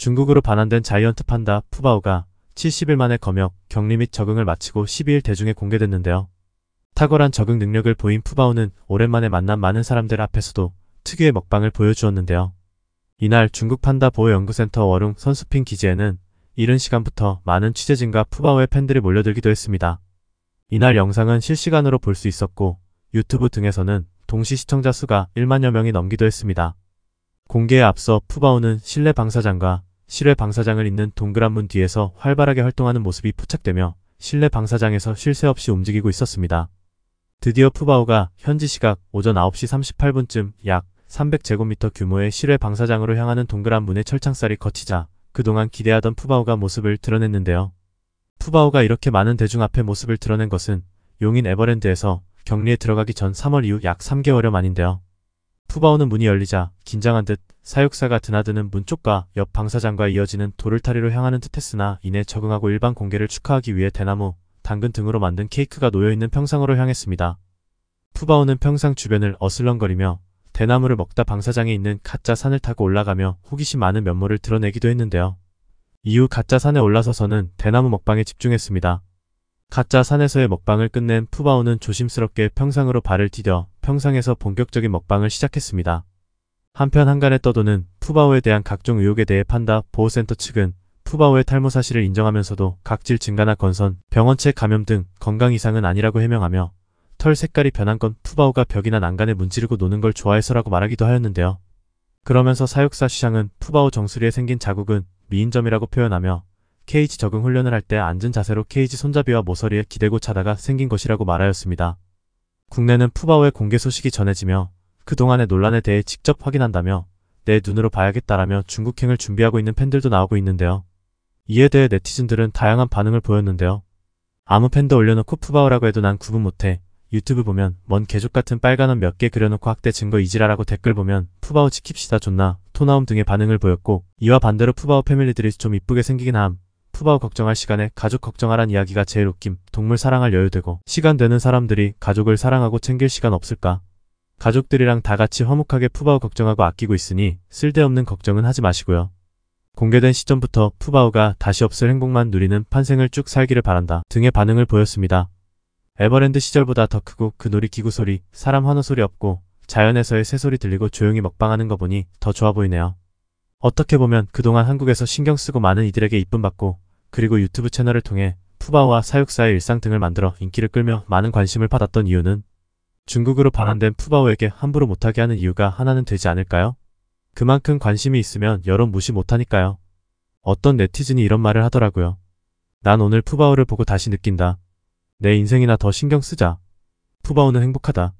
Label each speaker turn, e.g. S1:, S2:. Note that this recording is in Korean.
S1: 중국으로 반환된 자이언트 판다 푸바오가 70일 만에 검역, 격리 및 적응을 마치고 12일 대중에 공개됐는데요. 탁월한 적응 능력을 보인 푸바오는 오랜만에 만난 많은 사람들 앞에서도 특유의 먹방을 보여주었는데요. 이날 중국 판다 보호연구센터 월웅 선수핀 기지에는 이른 시간부터 많은 취재진과 푸바오의 팬들이 몰려들기도 했습니다. 이날 영상은 실시간으로 볼 수 있었고 유튜브 등에서는 동시 시청자 수가 1만여 명이 넘기도 했습니다. 공개에 앞서 푸바오는 실내 방사장과 실외 방사장을 잇는 동그란 문 뒤에서 활발하게 활동하는 모습이 포착되며 실내 방사장에서 쉴 새 없이 움직이고 있었습니다. 드디어 푸바오가 현지 시각 오전 9시 38분쯤 약 300제곱미터 규모의 실외 방사장으로 향하는 동그란 문의 철창살이 거치자 그동안 기대하던 푸바오가 모습을 드러냈는데요. 푸바오가 이렇게 많은 대중 앞에 모습을 드러낸 것은 용인 에버랜드에서 격리에 들어가기 전 3월 이후 약 3개월여 만인데요. 푸바오는 문이 열리자 긴장한 듯 사육사가 드나드는 문 쪽과 옆 방사장과 이어지는 도를타리로 향하는 듯했으나 이내 적응하고 일반 공개를 축하하기 위해 대나무, 당근 등으로 만든 케이크가 놓여있는 평상으로 향했습니다. 푸바오는 평상 주변을 어슬렁거리며 대나무를 먹다 방사장에 있는 가짜 산을 타고 올라가며 호기심 많은 면모를 드러내기도 했는데요. 이후 가짜 산에 올라서서는 대나무 먹방에 집중했습니다. 가짜 산에서의 먹방을 끝낸 푸바오는 조심스럽게 평상으로 발을 디뎌 평상에서 본격적인 먹방을 시작했습니다. 한편 한간에 떠도는 푸바오에 대한 각종 의혹에 대해 판다 보호센터 측은 푸바오의 탈모 사실을 인정하면서도 각질 증가나 건선, 병원체 감염 등 건강 이상은 아니라고 해명하며 털 색깔이 변한 건 푸바오가 벽이나 난간에 문지르고 노는 걸 좋아해서라고 말하기도 하였는데요. 그러면서 사육사 시장은 푸바오 정수리에 생긴 자국은 미인점이라고 표현하며 케이지 적응 훈련을 할 때 앉은 자세로 케이지 손잡이와 모서리에 기대고 차다가 생긴 것이라고 말하였습니다. 국내는 푸바오의 공개 소식이 전해지며 그동안의 논란에 대해 직접 확인한다며 내 눈으로 봐야겠다라며 중국행을 준비하고 있는 팬들도 나오고 있는데요. 이에 대해 네티즌들은 다양한 반응을 보였는데요. 아무 팬도 올려놓고 푸바오라고 해도 난 구분 못해. 유튜브 보면 먼 개족 같은 빨간 옷몇개 그려놓고 학대 증거 이지라라고 댓글 보면 푸바오 지킵시다 존나 토나움 등의 반응을 보였고 이와 반대로 푸바오 패밀리들이 좀 이쁘게 생기긴 함 푸바우 걱정할 시간에 가족 걱정하란 이야기가 제일 웃김 동물 사랑할 여유 되고 시간 되는 사람들이 가족을 사랑하고 챙길 시간 없을까? 가족들이랑 다 같이 화목하게 푸바우 걱정하고 아끼고 있으니 쓸데없는 걱정은 하지 마시고요. 공개된 시점부터 푸바우가 다시 없을 행복만 누리는 판생을 쭉 살기를 바란다 등의 반응을 보였습니다. 에버랜드 시절보다 더 크고 그 놀이기구 소리, 사람 환호 소리 없고 자연에서의 새소리 들리고 조용히 먹방하는 거 보니 더 좋아 보이네요. 어떻게 보면 그동안 한국에서 신경 쓰고 많은 이들에게 이쁨 받고 그리고 유튜브 채널을 통해 푸바오와 사육사의 일상 등을 만들어 인기를 끌며 많은 관심을 받았던 이유는 중국으로 반환된 푸바오에게 함부로 못하게 하는 이유가 하나는 되지 않을까요? 그만큼 관심이 있으면 여론 무시 못하니까요. 어떤 네티즌이 이런 말을 하더라고요. 난 오늘 푸바오를 보고 다시 느낀다. 내 인생이나 더 신경 쓰자. 푸바오는 행복하다.